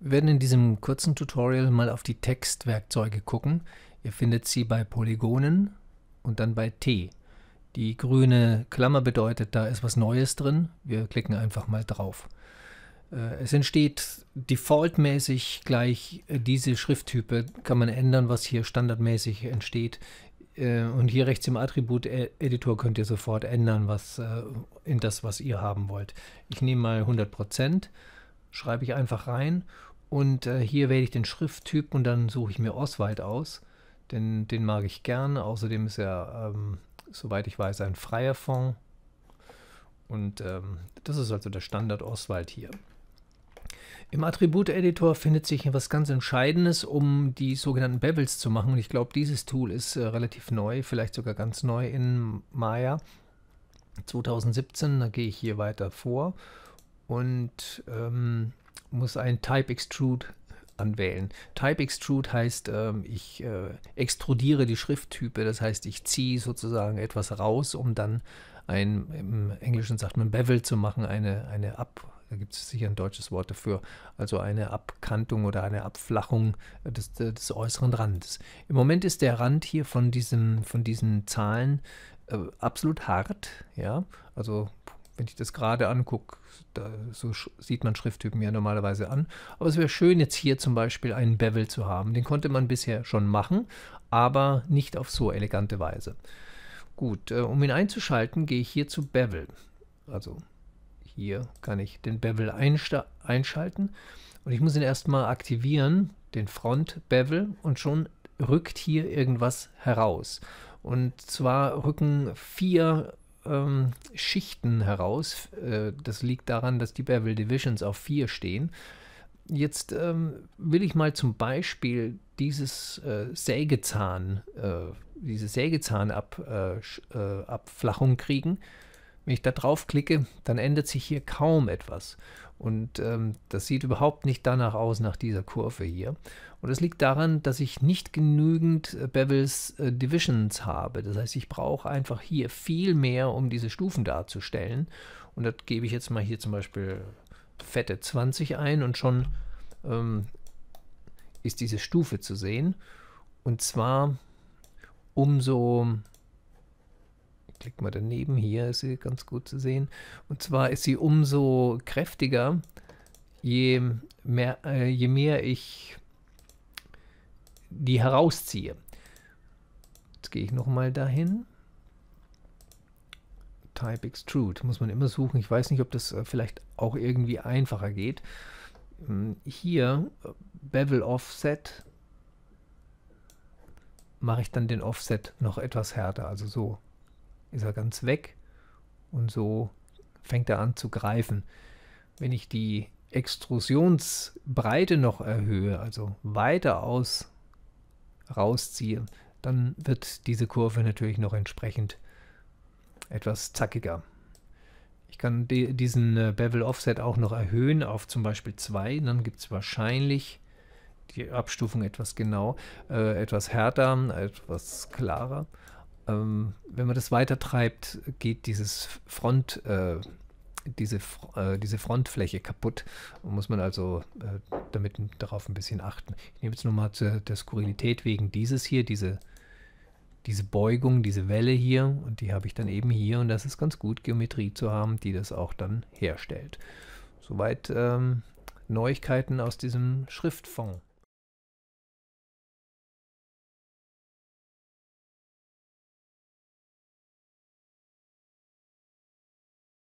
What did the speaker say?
Wir werden in diesem kurzen Tutorial mal auf die Textwerkzeuge gucken. Ihr findet sie bei Polygonen und dann bei T. Die grüne Klammer bedeutet, da ist was Neues drin. Wir klicken einfach mal drauf. Äh, es entsteht defaultmäßig gleich äh, diese Schrifttype, kann man ändern, was hier standardmäßig entsteht. Äh, und hier rechts im Attribut-Editor könnt ihr sofort ändern, was in das, was ihr haben wollt. Ich nehme mal 100% schreibe ich einfach rein und äh, hier wähle ich den Schrifttyp und dann suche ich mir Oswald aus, denn den mag ich gern. Außerdem ist er, ähm, soweit ich weiß, ein freier Fond. Und ähm, das ist also der Standard Oswald hier. Im Attributeditor findet sich etwas ganz Entscheidendes, um die sogenannten Bevels zu machen. Und ich glaube, dieses Tool ist äh, relativ neu, vielleicht sogar ganz neu in Maya 2017. Da gehe ich hier weiter vor und ähm, muss ein Type Extrude anwählen. Type Extrude heißt, ähm, ich äh, extrudiere die Schrifttype, das heißt, ich ziehe sozusagen etwas raus, um dann ein, im Englischen sagt man Bevel zu machen, eine, eine Ab, da gibt es sicher ein deutsches Wort dafür, also eine Abkantung oder eine Abflachung des, des äußeren Randes. Im Moment ist der Rand hier von, diesem, von diesen Zahlen äh, absolut hart, ja, also wenn ich das gerade angucke, da, so sieht man Schrifttypen ja normalerweise an. Aber es wäre schön, jetzt hier zum Beispiel einen Bevel zu haben. Den konnte man bisher schon machen, aber nicht auf so elegante Weise. Gut, äh, um ihn einzuschalten, gehe ich hier zu Bevel. Also hier kann ich den Bevel einschalten. Und ich muss ihn erstmal aktivieren, den Front Bevel, und schon rückt hier irgendwas heraus. Und zwar rücken vier ähm, Schichten heraus. Äh, das liegt daran, dass die Bevel Divisions auf 4 stehen. Jetzt ähm, will ich mal zum Beispiel dieses äh, Sägezahn, äh, diese Sägezahnabflachung äh, äh, kriegen. Wenn ich da drauf klicke, dann ändert sich hier kaum etwas. Und ähm, das sieht überhaupt nicht danach aus, nach dieser Kurve hier. Und das liegt daran, dass ich nicht genügend äh, Bevels äh, Divisions habe. Das heißt, ich brauche einfach hier viel mehr, um diese Stufen darzustellen. Und das gebe ich jetzt mal hier zum Beispiel fette 20 ein und schon ähm, ist diese Stufe zu sehen. Und zwar umso klick mal daneben, hier ist sie ganz gut zu sehen. Und zwar ist sie umso kräftiger, je mehr, äh, je mehr ich die herausziehe. Jetzt gehe ich nochmal dahin. Type Extrude, muss man immer suchen. Ich weiß nicht, ob das äh, vielleicht auch irgendwie einfacher geht. Hm, hier, äh, Bevel Offset, mache ich dann den Offset noch etwas härter, also so ist er ganz weg und so fängt er an zu greifen. Wenn ich die Extrusionsbreite noch erhöhe, also weiter aus rausziehe, dann wird diese Kurve natürlich noch entsprechend etwas zackiger. Ich kann die, diesen äh, Bevel Offset auch noch erhöhen auf zum Beispiel 2, dann gibt es wahrscheinlich die Abstufung etwas genau, äh, etwas härter, etwas klarer ähm, wenn man das weiter treibt, geht dieses Front, äh, diese, äh, diese Frontfläche kaputt und muss man also äh, damit darauf ein bisschen achten. Ich nehme jetzt nochmal zur der Skurrilität wegen dieses hier, diese, diese Beugung, diese Welle hier und die habe ich dann eben hier und das ist ganz gut, Geometrie zu haben, die das auch dann herstellt. Soweit ähm, Neuigkeiten aus diesem Schriftfond.